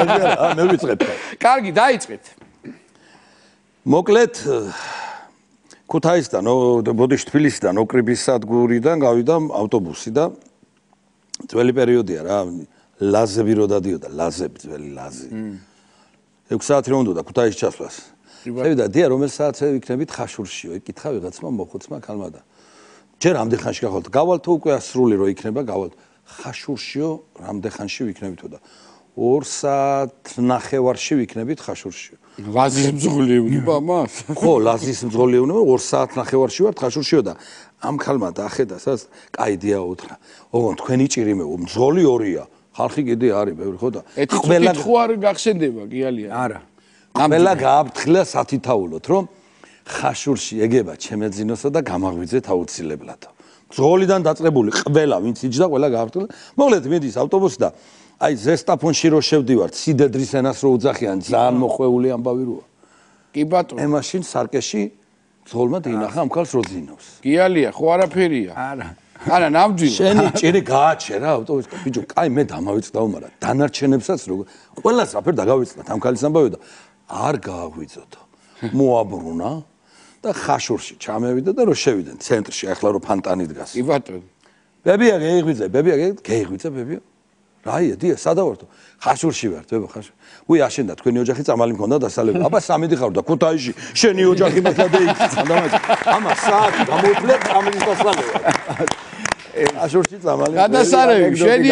ხაზი არა, ა მე ვიწყებ. კარგი, დაიწყეთ. მოკლედ ქუთაისიდან, ბოდიში თბილისიდან, ოკრიბის სადგურიდან გავიდა ავტობუსი და ძველი პერიოდია რა, ლაზები რო დადიოდა, ლაზები, ძველი ლაზი. 6 საათი რო უნდა ქუთაისში ჩასვას. შევიდა დია რომელ საათზე ვიქნებით ხაშურშიო, ეკითხა ვიღაცმა მოხუცმა ქალმა და ჯერ რამდენ ხანში გავალთ? გავალთ უკვე ასრული რო იქნება, გავალთ. ხაშურშიო, რამდენ ხანში ვიქნებითო და 2:30-ში ვიქნებით ხაშურში. ლაზის მძღოლი უნდა მას? ხო, ლაზის მძღოლი უნდა 2:30-ში ვარ ხაშურშიო და ამ ხალმა დახედა სას, კაი დია უთხრა. ოღონდ თქვენი ჭირიმე მძღოლი ორია. ხალხი კიდე არის ბევრი ხო და ყველა ხო არ გახსენდება კიალია. არა. ყველა გააფთხილა სათითაულოთ რომ ხაშურში ეგება ჩემეძინოსა და გამაღვიძე თაუცილებლათო. ძოლიდან დაწყებული ყველა ვინც იჯდა ყველა გავარტყლა მოკლედ მიდის ავტობუსი და აი ზესტაფონში რო შევდივართ სიდედრის ენას რო უძახიან ძალიან მოხეული ამბავი როა კი ბატონო მე მაშინ სარკეში ძოლმა დინახა ამ ქალს რო ძინავს გიალია ხო არაფერია არა არა ნამდვილი შენი ჭირი გააჩე რა ავტობუსში ბიჭო აი მე დამავიწყდა უმარა დანარჩენებსაც რო ყველა საფერ დაგავიწყდა ამ ქალის ამბავი და არ გააღვიძოთ მოაბრუნა და ხაშურში ჩამევიდა და რო შევიდნენ ცენტრში, ახლა რო ფანტანი დგას. კი ბატონო. ბებია გეიღვიძე, ბებია გეიღვიძე, ბებია. რაია, დიახ, სადავარტო. ხაშურში ვარ, ბებო, ხაშურ. უი, აშენ და თქვენი ოჯახი წამალი მქონდა დასალებად. აბა, სამედი ხარ და ქუთაისში, შენი ოჯახი მოხდა იქ. სანდამაჟი. ამა საათი გამოიფლე, სამედი დასალებად. ხაშურში წამალი. გადასარევი, შენი